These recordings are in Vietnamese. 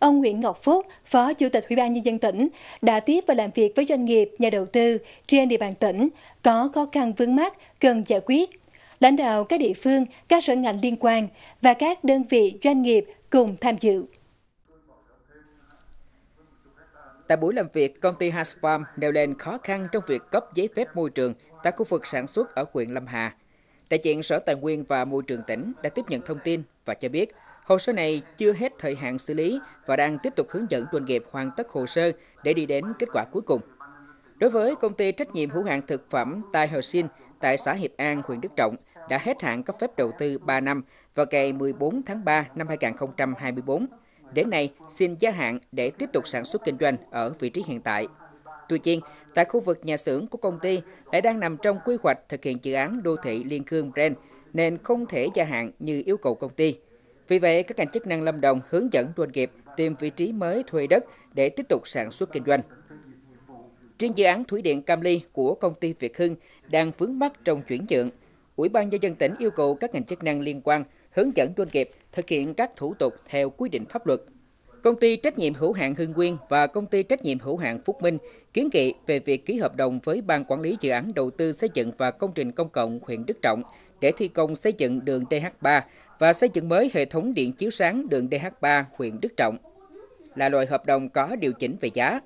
ông Nguyễn Ngọc Phúc, Phó Chủ tịch Ủy ban Nhân dân tỉnh, đã tiếp và làm việc với doanh nghiệp, nhà đầu tư trên địa bàn tỉnh có khó khăn vướng mắt cần giải quyết. Lãnh đạo các địa phương, các sở ngành liên quan và các đơn vị doanh nghiệp cùng tham dự. Tại buổi làm việc, công ty Hasfarm nêu lên khó khăn trong việc cấp giấy phép môi trường tại khu vực sản xuất ở huyện Lâm Hà. Đại diện Sở Tài nguyên và Môi trường tỉnh đã tiếp nhận thông tin và cho biết Hồ sơ này chưa hết thời hạn xử lý và đang tiếp tục hướng dẫn doanh nghiệp hoàn tất hồ sơ để đi đến kết quả cuối cùng. Đối với công ty trách nhiệm hữu hạn thực phẩm Tai Hờ Sinh tại xã Hiệp An, huyện Đức Trọng đã hết hạn cấp phép đầu tư 3 năm vào ngày 14 tháng 3 năm 2024. Đến nay, xin gia hạn để tiếp tục sản xuất kinh doanh ở vị trí hiện tại. Tuy nhiên, tại khu vực nhà xưởng của công ty lại đang nằm trong quy hoạch thực hiện dự án đô thị Liên Khương Brand, nên không thể gia hạn như yêu cầu công ty – vì vậy, các ngành chức năng Lâm Đồng hướng dẫn doanh nghiệp tìm vị trí mới thuê đất để tiếp tục sản xuất kinh doanh. Trên dự án thủy điện Cam Ly của công ty Việt Hưng đang vướng mắc trong chuyển nhượng. Ủy ban nhân dân tỉnh yêu cầu các ngành chức năng liên quan hướng dẫn doanh nghiệp thực hiện các thủ tục theo quy định pháp luật. Công ty trách nhiệm hữu hạn Hưng Nguyên và công ty trách nhiệm hữu hạn Phúc Minh kiến nghị về việc ký hợp đồng với Ban Quản lý Dự án Đầu tư Xây dựng và Công trình Công cộng huyện Đức Trọng để thi công xây dựng đường DH3 và xây dựng mới hệ thống điện chiếu sáng đường DH3 huyện Đức Trọng. Là loại hợp đồng có điều chỉnh về giá.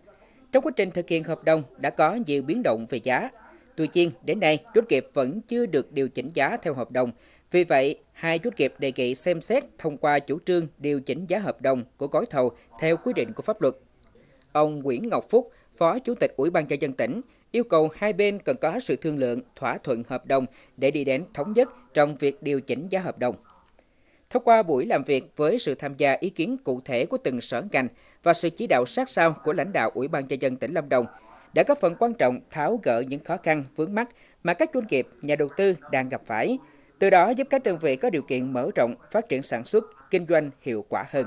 Trong quá trình thực hiện hợp đồng đã có nhiều biến động về giá. Tuy nhiên, đến nay, doanh nghiệp vẫn chưa được điều chỉnh giá theo hợp đồng. Vì vậy, hai doanh nghiệp đề nghị xem xét thông qua chủ trương điều chỉnh giá hợp đồng của gói thầu theo quy định của pháp luật Ông Nguyễn Ngọc Phúc, Phó Chủ tịch Ủy ban nhân dân tỉnh, yêu cầu hai bên cần có sự thương lượng, thỏa thuận hợp đồng để đi đến thống nhất trong việc điều chỉnh giá hợp đồng. Thông qua buổi làm việc với sự tham gia ý kiến cụ thể của từng sở ngành và sự chỉ đạo sát sao của lãnh đạo Ủy ban nhân dân tỉnh Lâm Đồng, đã có phần quan trọng tháo gỡ những khó khăn vướng mắt mà các doanh nghiệp, nhà đầu tư đang gặp phải, từ đó giúp các đơn vị có điều kiện mở rộng, phát triển sản xuất, kinh doanh hiệu quả hơn.